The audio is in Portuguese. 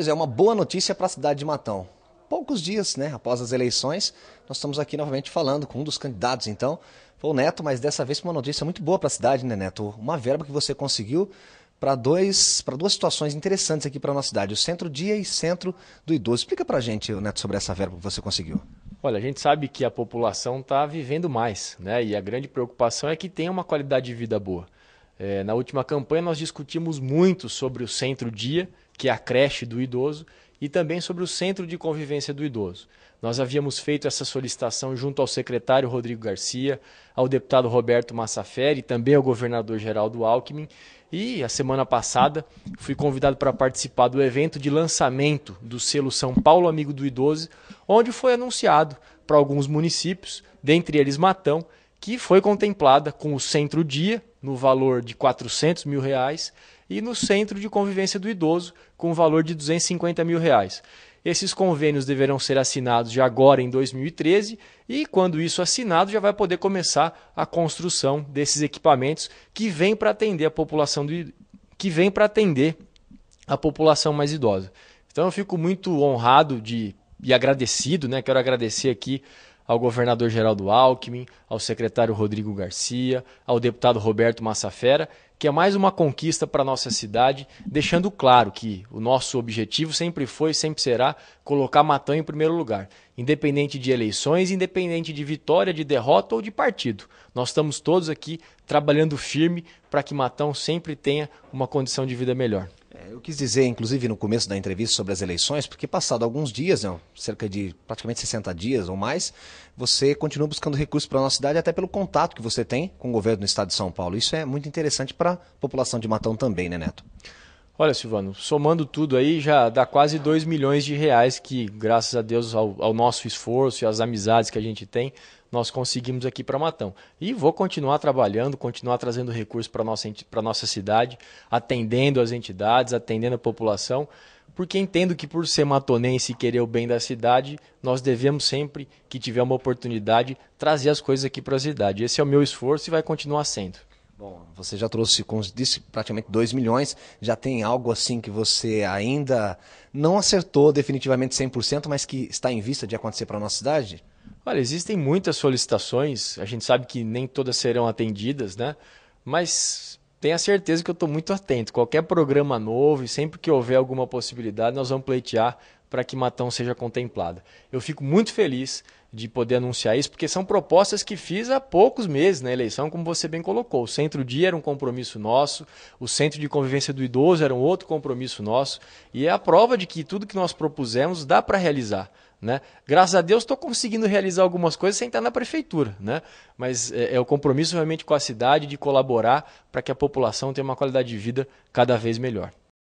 Pois é, uma boa notícia para a cidade de Matão. Poucos dias né, após as eleições, nós estamos aqui novamente falando com um dos candidatos, então, foi o Neto, mas dessa vez uma notícia muito boa para a cidade, né, Neto? Uma verba que você conseguiu para dois para duas situações interessantes aqui para a nossa cidade, o Centro Dia e Centro do Idoso. Explica para a gente, Neto, sobre essa verba que você conseguiu. Olha, a gente sabe que a população está vivendo mais, né? E a grande preocupação é que tenha uma qualidade de vida boa. É, na última campanha nós discutimos muito sobre o Centro Dia que é a creche do idoso, e também sobre o Centro de Convivência do Idoso. Nós havíamos feito essa solicitação junto ao secretário Rodrigo Garcia, ao deputado Roberto Massaferi, também ao governador Geraldo Alckmin, e a semana passada fui convidado para participar do evento de lançamento do selo São Paulo Amigo do Idoso, onde foi anunciado para alguns municípios, dentre eles Matão, que foi contemplada com o centro-dia, no valor de 400 mil reais, e no centro de convivência do idoso, com o valor de 250 mil reais. Esses convênios deverão ser assinados já agora em 2013 e, quando isso assinado, já vai poder começar a construção desses equipamentos que vêm para atender a população do, que vem para atender a população mais idosa. Então eu fico muito honrado de, e agradecido, né? Quero agradecer aqui ao governador Geraldo Alckmin, ao secretário Rodrigo Garcia, ao deputado Roberto Massafera, que é mais uma conquista para nossa cidade, deixando claro que o nosso objetivo sempre foi, e sempre será colocar Matão em primeiro lugar, independente de eleições, independente de vitória, de derrota ou de partido. Nós estamos todos aqui trabalhando firme para que Matão sempre tenha uma condição de vida melhor. Eu quis dizer, inclusive, no começo da entrevista sobre as eleições, porque passado alguns dias, né, cerca de praticamente 60 dias ou mais, você continua buscando recursos para a nossa cidade, até pelo contato que você tem com o governo do estado de São Paulo. Isso é muito interessante para a população de Matão também, né, Neto? Olha, Silvano, somando tudo aí já dá quase 2 milhões de reais que, graças a Deus, ao, ao, nosso esforço e às amizades que a gente tem, nós conseguimos aqui para Matão. E vou continuar trabalhando, continuar trazendo recursos para nossa para nossa cidade, atendendo as entidades, atendendo a população, porque entendo que por ser matonense e querer o bem da cidade, nós devemos sempre que tiver uma oportunidade trazer as coisas aqui para a cidade. Esse é o meu esforço e vai continuar sendo. Bom, você já trouxe, como disse, praticamente 2 milhões. Já tem algo assim que você ainda não acertou definitivamente 100%, mas que está em vista de acontecer para a nossa cidade? Olha, existem muitas solicitações. A gente sabe que nem todas serão atendidas, né? Mas tenha certeza que eu estou muito atento. Qualquer programa novo e sempre que houver alguma possibilidade, nós vamos pleitear para que Matão seja contemplada. Eu fico muito feliz de poder anunciar isso, porque são propostas que fiz há poucos meses na eleição, como você bem colocou. O Centro Dia era um compromisso nosso, o Centro de Convivência do Idoso era um outro compromisso nosso, e é a prova de que tudo que nós propusemos dá para realizar. Né? Graças a Deus estou conseguindo realizar algumas coisas sem estar na prefeitura, né? mas é, é o compromisso realmente com a cidade de colaborar para que a população tenha uma qualidade de vida cada vez melhor.